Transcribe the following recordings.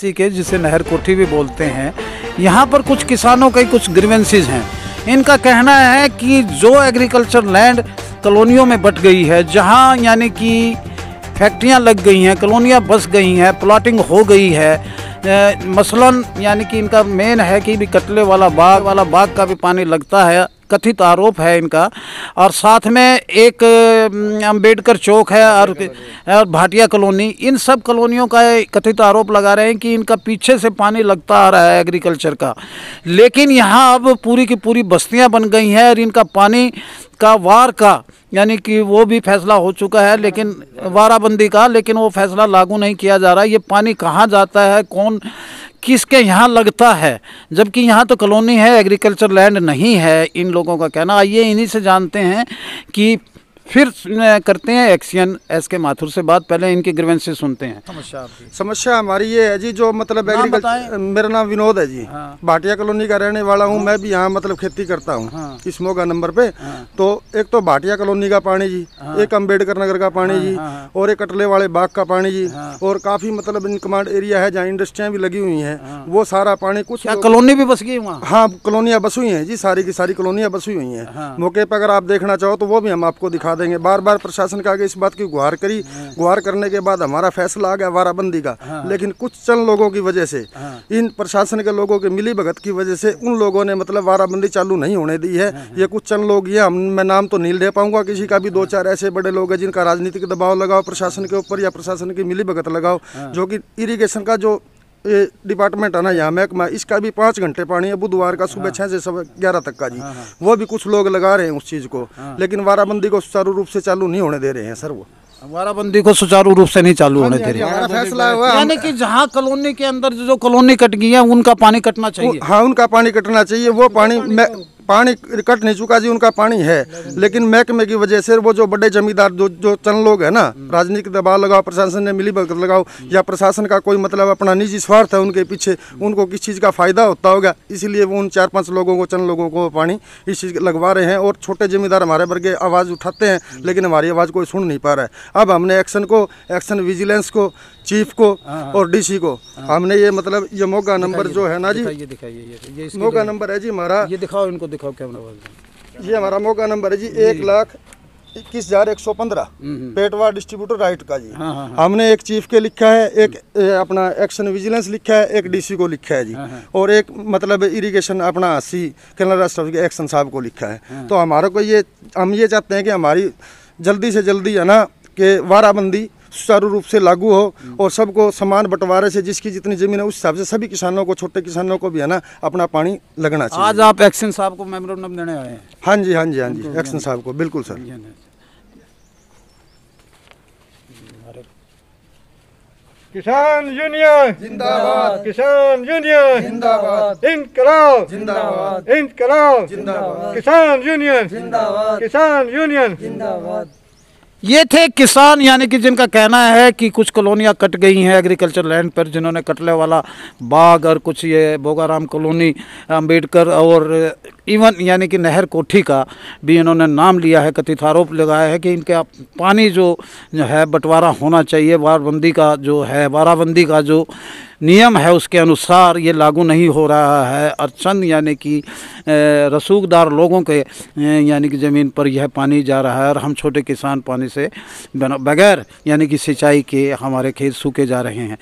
अस्सी के जिसे नहर कोठी भी बोलते हैं यहाँ पर कुछ किसानों के कुछ ग्रीवेंसीज हैं इनका कहना है कि जो एग्रीकल्चर लैंड कॉलोनियों में बट गई है जहाँ यानी कि फैक्ट्रियाँ लग गई हैं कॉलोनियाँ बस गई हैं प्लाटिंग हो गई है मसलन यानी कि इनका मेन है कि भी कटले वाला बाग वाला बाग का भी पानी लगता है कथित आरोप है इनका और साथ में एक अम्बेडकर चौक है और, और भाटिया कॉलोनी इन सब कॉलोनियों का कथित आरोप लगा रहे हैं कि इनका पीछे से पानी लगता आ रहा है एग्रीकल्चर का लेकिन यहाँ अब पूरी की पूरी बस्तियाँ बन गई हैं और इनका पानी का वार का यानी कि वो भी फैसला हो चुका है लेकिन वाराबंदी का लेकिन वो फैसला लागू नहीं किया जा रहा है ये पानी कहाँ जाता है कौन किसके यहाँ लगता है जबकि यहाँ तो कॉलोनी है एग्रीकल्चर लैंड नहीं है इन लोगों का कहना आइए इन्हीं से जानते हैं कि फिर करते हैं एक्शन एस के माथुर से बात पहले इनके ग्रीवेंस से सुनते हैं समस्या समस्या हमारी ये है जी जो मतलब एग्रीकल्चर मेरा नाम विनोद है जी हाँ। भाटिया कॉलोनी का रहने वाला हूँ हाँ। मैं भी यहाँ मतलब खेती करता हूँ हाँ। इस मोगा नंबर पे हाँ। तो एक तो भाटिया कॉलोनी का पानी जी हाँ। एक अम्बेडकर नगर का पानी हाँ, जी और एक कटले वाले बाग का पानी जी और काफी मतलब इन कमांड एरिया है जहाँ इंडस्ट्रिया भी लगी हुई है वो सारा पानी कुछ कॉलोनी भी बस गई हाँ कॉलोनिया बस हुई है जी सारी की सारी कॉलोनिया बस हुई हुई है मौके पर अगर आप देखना चाहो तो वो भी हम आपको दिखा देंगे बार बार प्रशासन का आगे इस बात की गुहार करी हाँ। गुहार करने के बाद हमारा फैसला आ गया वाराबंदी का हाँ। लेकिन कुछ चंद लोगों की वजह से हाँ। इन प्रशासन के लोगों के मिली भगत की वजह से उन लोगों ने मतलब वाराबंदी चालू नहीं होने दी है ये कुछ चंद लोग ये मैं नाम तो नहीं ले पाऊंगा किसी का भी दो चार ऐसे बड़े लोग हैं जिनका राजनीतिक दबाव लगाओ प्रशासन के ऊपर या प्रशासन की मिली लगाओ जो कि इरीगेशन का जो डिपार्टमेंट है ना यहाँ महकमा इसका भी पाँच घंटे पानी है बुधवार का सुबह हाँ। छः से सुबह ग्यारह तक का जी हाँ, हाँ। वो भी कुछ लोग लगा रहे हैं उस चीज़ को लेकिन वाराबंदी को सुचारू रूप से चालू नहीं होने दे रहे हैं सर वो वाराबंदी को सुचारू रूप से नहीं चालू होने दे रहे फैसला हुआ यानी कि जहाँ कॉलोनी के अंदर जो कॉलोनी कट गई है उनका पानी कटना चाहिए हाँ उनका पानी कटना चाहिए वो पानी पानी कट नहीं चुका जी उनका पानी है लेकिन महकमे की वजह से वो जो बड़े जमींदार जो जो चंद लोग हैं ना राजनीतिक दबाव लगाओ प्रशासन ने मिली भगत लगाओ या प्रशासन का कोई मतलब अपना निजी स्वार्थ है उनके पीछे उनको किस चीज़ का फ़ायदा होता होगा इसलिए वो उन चार पाँच लोगों को चंद लोगों को पानी इस चीज़ लगवा रहे हैं और छोटे जमींदार हमारे वर्ग आवाज़ उठाते हैं लेकिन हमारी आवाज़ कोई सुन नहीं पा रहा है अब हमने एक्शन को एक्शन विजिलेंस को चीफ को हाँ। और डीसी को हाँ। हमने ये मतलब ये मोगा नंबर जो है ना जी मौका तो नंबर है जी हमारा ये दिखाओ इनको दिखाओ कैमरा ये हमारा मौका नंबर है जी एक लाख इक्कीस हजार एक सौ पंद्रह हम्म, हम्म। पेटवा डिस्ट्रीब्यूटर राइट का जी हाँ, हाँ, हाँ, हमने एक चीफ के लिखा है एक अपना एक्शन विजिलेंस लिखा है एक डीसी को लिखा है जी हाँ, हाँ। और एक मतलब इरिगेशन अपना सी कनाडा राष्ट्र के एक्शन साहब को लिखा है तो हमारे को ये हम ये चाहते हैं कि हमारी जल्दी से जल्दी है ना कि वाराबंदी सुचारू रूप से लागू हो और सबको समान बंटवारे से जिसकी जितनी ज़मीन है उस हिसाब से सभी किसानों को छोटे किसानों को भी है ना अपना पानी लगना चाहिए आज आप एक्शन साहब को मेमोरेंडम देने आए हैं हाँ जी हाँ जी हाँ जी एक्शन साहब को बिल्कुल सर हाँ किसान यूनियन जिंदाबाद किसान यूनियन जिंदाबाद इनकलाब जिंदाबाद इनकलाब जिंदाबाद किसान यूनियन जिंदाबाद किसान यूनियन जिंदाबाद ये थे किसान यानी कि जिनका कहना है कि कुछ कॉलोनियाँ कट गई हैं एग्रीकल्चर लैंड पर जिन्होंने कटले वाला बाग और कुछ ये बोगाराम कॉलोनी अम्बेडकर और इवन यानी कि नहर कोठी का भी इन्होंने नाम लिया है कथित आरोप लगाया है कि इनके पानी जो है बंटवारा होना चाहिए बारबंदी का जो है बाराबंदी का जो नियम है उसके अनुसार ये लागू नहीं हो रहा है अर्चन यानी कि रसूखदार लोगों के यानी कि ज़मीन पर यह पानी जा रहा है और हम छोटे किसान पानी से बगैर यानी कि सिंचाई के हमारे खेत सूखे जा रहे हैं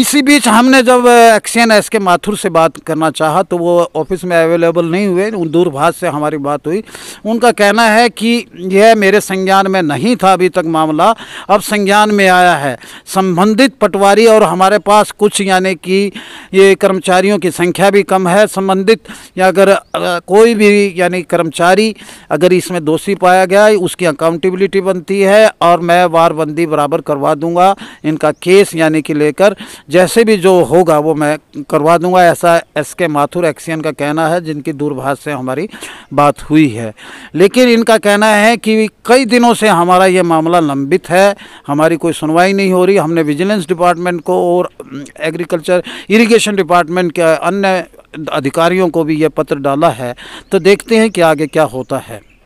इसी बीच हमने जब एक्सन एस के माथुर से बात करना चाहा तो वो ऑफिस में अवेलेबल नहीं हुए उन दूरभाष से हमारी बात हुई उनका कहना है कि यह मेरे संज्ञान में नहीं था अभी तक मामला अब संज्ञान में आया है संबंधित पटवारी और हमारे पास कुछ या यानी कि ये कर्मचारियों की संख्या भी कम है संबंधित या अगर कोई भी यानी कर्मचारी अगर इसमें दोषी पाया गया उसकी अकाउंटेबिलिटी बनती है और मैं वारबंदी बराबर करवा दूंगा इनका केस यानी कि लेकर जैसे भी जो होगा वो मैं करवा दूंगा ऐसा एस के माथुर एक्सियन का कहना है जिनकी दूरभाष से हमारी बात हुई है लेकिन इनका कहना है कि कई दिनों से हमारा ये मामला लंबित है हमारी कोई सुनवाई नहीं हो रही हमने विजिलेंस डिपार्टमेंट को और एग्रीकल्चर इरिगेशन डिपार्टमेंट के अन्य अधिकारियों को भी यह पत्र डाला है तो देखते हैं कि आगे क्या होता है